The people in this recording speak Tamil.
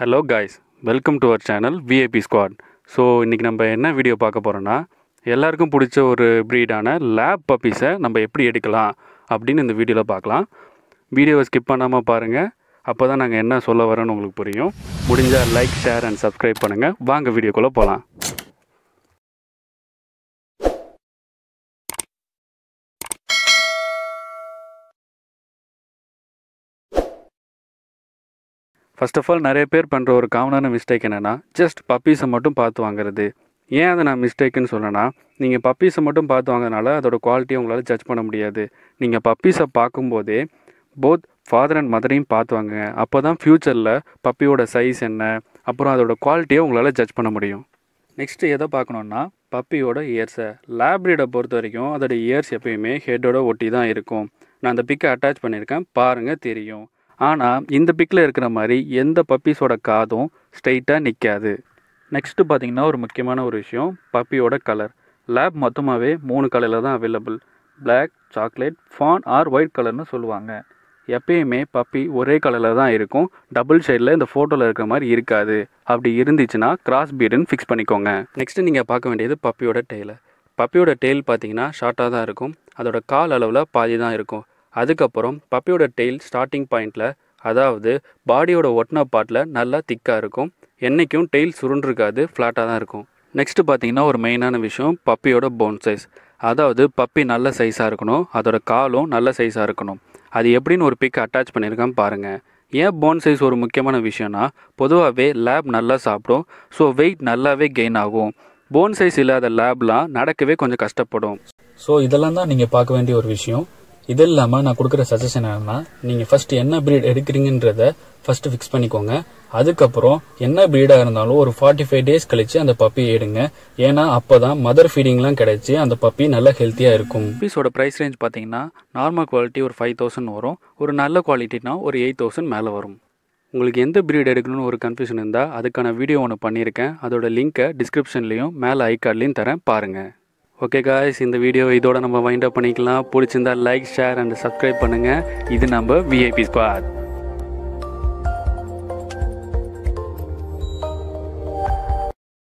hello guys welcome to our channel VAP squad so இன்றைக்கி நம்ம என்ன வீடியோ பார்க்க போகிறோன்னா எல்லாருக்கும் பிடிச்ச ஒரு ப்ரீடான லேப் பப்பீஸை நம்ம எப்படி எடுக்கலாம் அப்படின்னு இந்த வீடியோவில் பார்க்கலாம் வீடியோவை ஸ்கிப் பண்ணாமல் பாருங்கள் அப்போ தான் நாங்கள் என்ன சொல்ல வரோன்னு உங்களுக்கு புரியும் முடிஞ்சால் லைக் ஷேர் அண்ட் சப்ஸ்கிரைப் பண்ணுங்கள் வாங்க வீடியோக்குள்ளே போகலாம் ஃபர்ஸ்ட் ஆஃப் ஆல் நிறைய பேர் பண்ணுற ஒரு காமனான மிஸ்டேக் என்னென்னா ஜஸ்ட் பப்பீஸை மட்டும் பார்த்து வாங்குறது ஏன் அதை நான் மிஸ்டேக்குன்னு சொன்னேன்னா நீங்கள் பப்பீஸை மட்டும் பார்த்து வாங்கினால அதோடய குவாலிட்டியை உங்களால் ஜட்ஜ் பண்ண முடியாது நீங்கள் பப்பீஸை பார்க்கும்போதே போத் ஃபாதர் அண்ட் மதரையும் பார்த்து வாங்குங்க அப்போ தான் ஃப்யூச்சரில் பப்பியோட சைஸ் என்ன அப்புறம் அதோட குவாலிட்டியை உங்களால் ஜட்ஜ் பண்ண முடியும் நெக்ஸ்ட்டு எதை பார்க்கணுன்னா பப்பியோட இயர்ஸை லேப்ரீடை பொறுத்த வரைக்கும் அதோடய இயர்ஸ் எப்பயுமே ஹெட்டோட ஒட்டி தான் இருக்கும் நான் அந்த பிக்கை அட்டாச் பண்ணியிருக்கேன் பாருங்கள் தெரியும் ஆனால் இந்த பிக்கில் இருக்கிற மாதிரி எந்த பப்பீஸோட காதும் ஸ்ட்ரைட்டாக நிற்காது நெக்ஸ்ட்டு பார்த்திங்கன்னா ஒரு முக்கியமான ஒரு விஷயம் பப்பியோட கலர் லேப் மொத்தமாகவே மூணு கலரில் தான் available black chocolate fawn or white கலர்னு சொல்லுவாங்க எப்பயுமே பப்பி ஒரே கலரில் தான் இருக்கும் டபுள் ஷேடில் இந்த ஃபோட்டோவில் இருக்கிற மாதிரி இருக்காது அப்படி இருந்துச்சுன்னா கிராஸ் பீடுன்னு ஃபிக்ஸ் பண்ணிக்கோங்க நெக்ஸ்ட்டு நீங்கள் பார்க்க வேண்டியது பப்பியோட டெய்லர் பப்பியோட டெய்ல் பார்த்தீங்கன்னா ஷார்ட்டாக தான் இருக்கும் அதோட கால் அளவில் பாதி தான் இருக்கும் அதுக்கப்புறம் பப்பியோட டெய்ல் ஸ்டார்டிங் பாயிண்டில் அதாவது பாடியோட ஒட்டின பாட்டில் நல்லா திக்காக இருக்கும் என்றைக்கும் டெய்ல் சுருண்டிருக்காது ஃப்ளாட்டாக தான் இருக்கும் நெக்ஸ்ட்டு பார்த்தீங்கன்னா ஒரு மெயினான விஷயம் பப்பியோட போன் சைஸ் அதாவது பப்பி நல்ல சைஸாக இருக்கணும் அதோட காலும் நல்ல சைஸாக இருக்கணும் அது எப்படின்னு ஒரு பிக் அட்டாச் பண்ணியிருக்கான்னு பாருங்கள் ஏன் போன் சைஸ் ஒரு முக்கியமான விஷயம்னா பொதுவாகவே லேப் நல்லா சாப்பிடும் ஸோ வெயிட் நல்லாவே கெயின் ஆகும் போன் சைஸ் இல்லாத லேப்லாம் நடக்கவே கொஞ்சம் கஷ்டப்படும் ஸோ இதெல்லாம் தான் நீங்கள் பார்க்க வேண்டிய ஒரு விஷயம் இது இல்லாமல் நான் கொடுக்குற சஜஷன் என்னன்னா நீங்கள் ஃபர்ஸ்ட் என்ன ப்ரீட் எடுக்கிறீங்கன்றத ஃபர்ஸ்ட் ஃபிக்ஸ் பண்ணிக்கோங்க அதுக்கப்புறம் என்ன ப்ரீடாக இருந்தாலும் ஒரு ஃபார்ட்டி ஃபைவ் டேஸ் கழிச்சு அந்த பப்பி எடுங்க ஏன்னா அப்போ தான் மதர் ஃபீடிங்லாம் கிடைச்சி அந்த பப்பி நல்லா ஹெல்த்தியாக இருக்கும் பப்பீஸோட ப்ரைஸ் ரேஞ்ச் பார்த்தீங்கன்னா நார்மல் குவாலிட்டி ஒரு ஃபைவ் தௌசண்ட் வரும் ஒரு நல்ல குவாலிட்டினா ஒரு எயிட் தௌசண்ட் மேலே வரும் உங்களுக்கு எந்த ப்ரீட் எடுக்கணும்னு ஒரு கன்ஃபியூஷன் இருந்தால் அதுக்கான வீடியோ ஒன்று பண்ணியிருக்கேன் அதோட லிங்க்கை டிஸ்கிரிப்ஷன்லேயும் மேலே ஐ கார்ட்லேயும் தரேன் பாருங்கள் ஓகே காய்ஸ் இந்த வீடியோ இதோட நம்ம வைண்ட் அப் பண்ணிக்கலாம் பிடிச்சிருந்தா லைக் ஷேர் அண்ட் சப்ஸ்கிரைப் பண்ணுங்கள் இது நம்ம விஐபி ஸ்குவாட்